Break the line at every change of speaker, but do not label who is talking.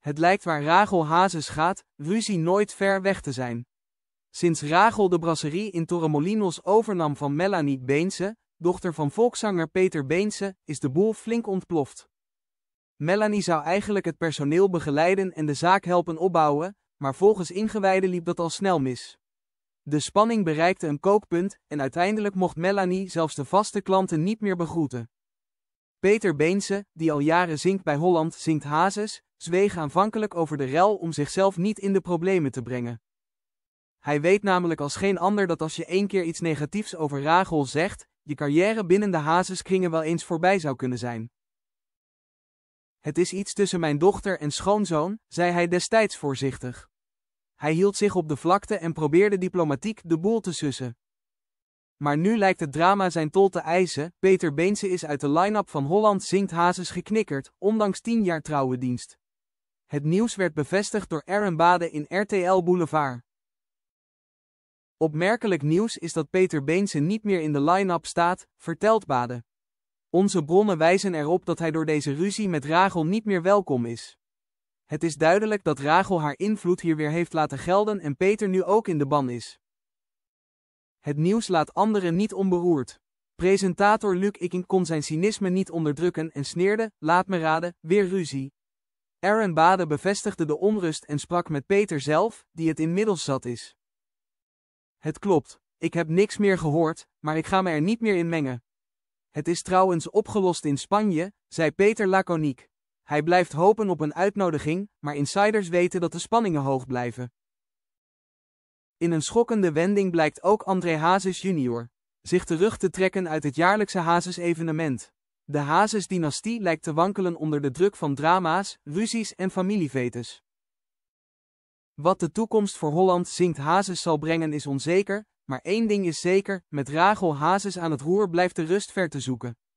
Het lijkt waar Rachel Hazes gaat, ruzie nooit ver weg te zijn. Sinds Rachel de brasserie in Torremolinos overnam van Melanie Beense, dochter van volkszanger Peter Beense, is de boel flink ontploft. Melanie zou eigenlijk het personeel begeleiden en de zaak helpen opbouwen, maar volgens ingewijden liep dat al snel mis. De spanning bereikte een kookpunt en uiteindelijk mocht Melanie zelfs de vaste klanten niet meer begroeten. Peter Beense, die al jaren zingt bij Holland Zingt Hazes, zweeg aanvankelijk over de rel om zichzelf niet in de problemen te brengen. Hij weet namelijk als geen ander dat als je één keer iets negatiefs over Rachel zegt, je carrière binnen de hazeskringen wel eens voorbij zou kunnen zijn. Het is iets tussen mijn dochter en schoonzoon, zei hij destijds voorzichtig. Hij hield zich op de vlakte en probeerde diplomatiek de boel te sussen. Maar nu lijkt het drama zijn tol te eisen. Peter Beense is uit de line-up van Holland Zingt Hazes geknikkerd, ondanks tien jaar trouwendienst. Het nieuws werd bevestigd door Aaron Bade in RTL Boulevard. Opmerkelijk nieuws is dat Peter Beense niet meer in de line-up staat, vertelt Bade. Onze bronnen wijzen erop dat hij door deze ruzie met Rachel niet meer welkom is. Het is duidelijk dat Rachel haar invloed hier weer heeft laten gelden en Peter nu ook in de ban is. Het nieuws laat anderen niet onberoerd. Presentator Luc Ikink kon zijn cynisme niet onderdrukken en sneerde, laat me raden, weer ruzie. Aaron Bade bevestigde de onrust en sprak met Peter zelf, die het inmiddels zat is. Het klopt, ik heb niks meer gehoord, maar ik ga me er niet meer in mengen. Het is trouwens opgelost in Spanje, zei Peter laconiek. Hij blijft hopen op een uitnodiging, maar insiders weten dat de spanningen hoog blijven. In een schokkende wending blijkt ook André Hazes junior zich terug te trekken uit het jaarlijkse Hazes-evenement. De Hazes-dynastie lijkt te wankelen onder de druk van drama's, ruzies en familievetes. Wat de toekomst voor Holland zingt Hazes zal brengen is onzeker, maar één ding is zeker, met Rachel Hazes aan het roer blijft de rust ver te zoeken.